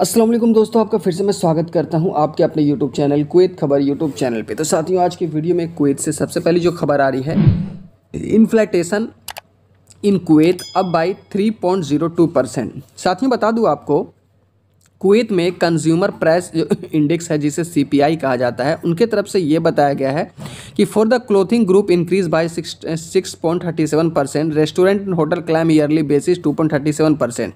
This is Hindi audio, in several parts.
असलम दोस्तों आपका फिर से मैं स्वागत करता हूं आपके अपने यूट्यूब चैनल कुवैत खबर यूट्यूब चैनल पे तो साथियों आज की वीडियो में कुवैत से सबसे पहली जो खबर आ रही है इन्फ्लेटेशन इन कुवैत अब बाई 3.02 परसेंट साथियों बता दूं आपको कुवैत में कंज्यूमर प्राइस इंडेक्स है जिसे सीपीआई कहा जाता है उनके तरफ से ये बताया गया है कि for the clothing group increase by six point thirty seven percent restaurant and hotel climb yearly basis two point thirty seven percent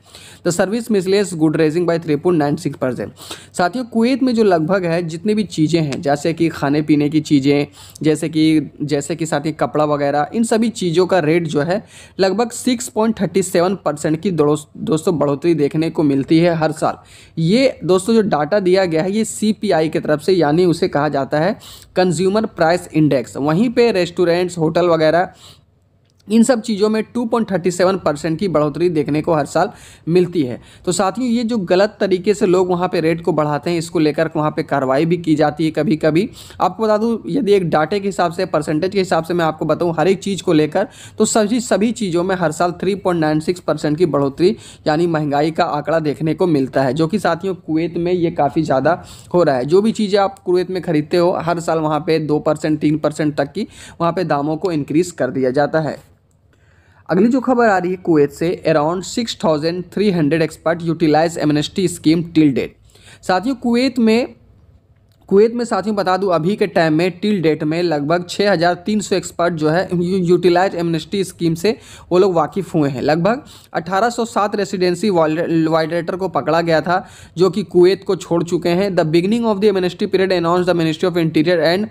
the service miscellaneous good rising by three point nine six percent साथियों कुवैत में जो लगभग है जितनी भी चीज़ें हैं जैसे कि खाने पीने की चीज़ें जैसे कि जैसे कि साथ ही कपड़ा वगैरह इन सभी चीज़ों का रेट जो है लगभग six point thirty seven percent की दोस्तों बढ़ोतरी देखने को मिलती है हर साल ये दोस्तों जो डाटा दिया गया है ये सी की तरफ से यानी उसे कहा जाता है कंज्यूमर प्राइस इंडेक्स वहीं पर रेस्टोरेंट्स होटल वगैरह इन सब चीज़ों में 2.37 परसेंट की बढ़ोतरी देखने को हर साल मिलती है तो साथियों ये जो गलत तरीके से लोग वहाँ पे रेट को बढ़ाते हैं इसको लेकर वहाँ पे कार्रवाई भी की जाती है कभी कभी आपको बता दूँ यदि एक डाटे के हिसाब से परसेंटेज के हिसाब से मैं आपको बताऊँ हर एक चीज़ को लेकर तो सभी सभी चीज़ों में हर साल थ्री की बढ़ोतरी यानी महंगाई का आंकड़ा देखने को मिलता है जो कि साथियों कुवैत में ये काफ़ी ज़्यादा हो रहा है जो भी चीज़ें आप कुवैत में ख़रीदते हो हर साल वहाँ पर दो परसेंट तक की वहाँ पर दामों को इनक्रीज़ कर दिया जाता है अगली जो खबर आ रही है कुवैत से around 6,300 expert utilize amnesty scheme till date साथियों कुवैत में कुवैत में साथियों बता दूं अभी के टाइम में टिल डेट में लगभग 6,300 एक्सपर्ट जो है यूटिलाइज एमनेस्टी स्कीम से वो लोग वाकिफ़ हुए हैं लगभग 1807 रेसिडेंसी वायलेटर को पकड़ा गया था जो कि कुवैत को छोड़ चुके हैं the beginning of the amnesty period announce the ministry of interior and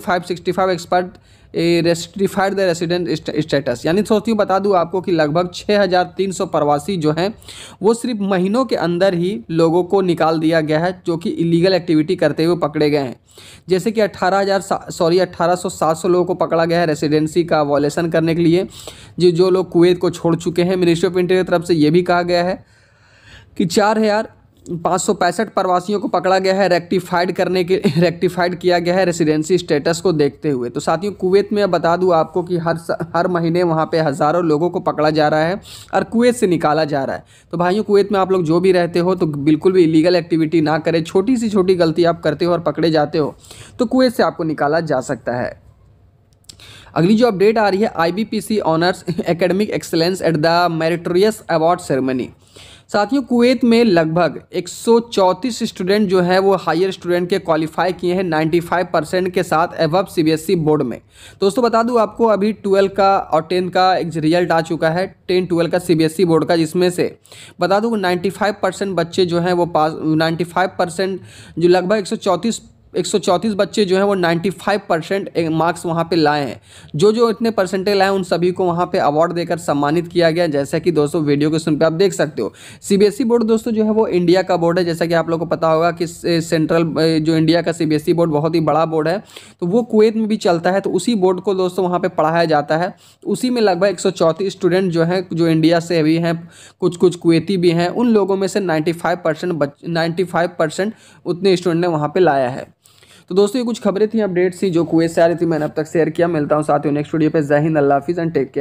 five expert rectified the resident status यानी सोचती हूँ बता दूँ आपको कि लगभग 6,300 प्रवासी जो हैं वो सिर्फ महीनों के अंदर ही लोगों को निकाल दिया गया है जो कि इलीगल एक्टिविटी करते हुए पकड़े गए हैं जैसे कि 18,000 सॉरी सौ लोगों को पकड़ा गया है रेसिडेंसी का वॉलेसन करने के लिए जो जो लोग कुवैत को छोड़ चुके हैं मिनिस्ट्री ऑफ इंटीरियर तरफ से ये भी कहा गया है कि चार हज़ार पाँच सौ पैंसठ प्रवासियों को पकड़ा गया है रेक्टिफाइड करने के रेक्टिफाइड किया गया है रेसिडेंसी स्टेटस को देखते हुए तो साथियों कुवैत में बता दूँ आपको कि हर हर महीने वहाँ पे हज़ारों लोगों को पकड़ा जा रहा है और कुवैत से निकाला जा रहा है तो भाइयों कुवैत में आप लोग जो भी रहते हो तो बिल्कुल भी इलीगल एक्टिविटी ना करें छोटी सी छोटी गलती आप करते हो और पकड़े जाते हो तो कुवैत से आपको निकाला जा सकता है अगली जो अपडेट आ रही है C honours academic excellence at the meritorious award ceremony साथियों कुवैत में लगभग 134 स्टूडेंट जो है वो हायर स्टूडेंट के क्वालिफाई किए हैं 95 परसेंट के साथ एवब सीबीएसई e बोर्ड में दोस्तों बता दूं आपको अभी ट्वेल्व का और टेन का एक रिजल्ट आ चुका है टेन ट्वेल्व का सीबीएसई e बोर्ड का जिसमें से बता दूं 95 परसेंट बच्चे जो हैं वो पास नाइन्टी परसेंट जो लगभग एक एक बच्चे जो हैं वो 95 परसेंट मार्क्स वहाँ पे लाए हैं जो जो इतने परसेंटेज लाए उन सभी को वहाँ पे अवार्ड देकर सम्मानित किया गया जैसा कि दोस्तों वीडियो के सुन पे आप देख सकते हो सीबीएसई बोर्ड e दोस्तों जो है वो इंडिया का बोर्ड है जैसा कि आप लोग को पता होगा कि सेंट्रल जो इंडिया का सी बोर्ड e बहुत ही बड़ा बोर्ड है तो वो कुवैत में भी चलता है तो उसी बोर्ड को दोस्तों वहाँ पर पढ़ाया जाता है उसी में लगभग एक स्टूडेंट जो हैं जो इंडिया से भी हैं कुछ कुछ कुवैती भी हैं उन लोगों में से नाइन्टी फाइव परसेंट उतने स्टूडेंट ने वहाँ पर लाया है तो दोस्तों ये कुछ खबरें थी अपडेट्स थी जो कुएं से आ रही थी मैंने अब तक शेयर किया मिलता हूँ ही नेक्स्ट वीडियो पर जहिंद हिंद अल्लाह हाफिज़ एंड टेक केयर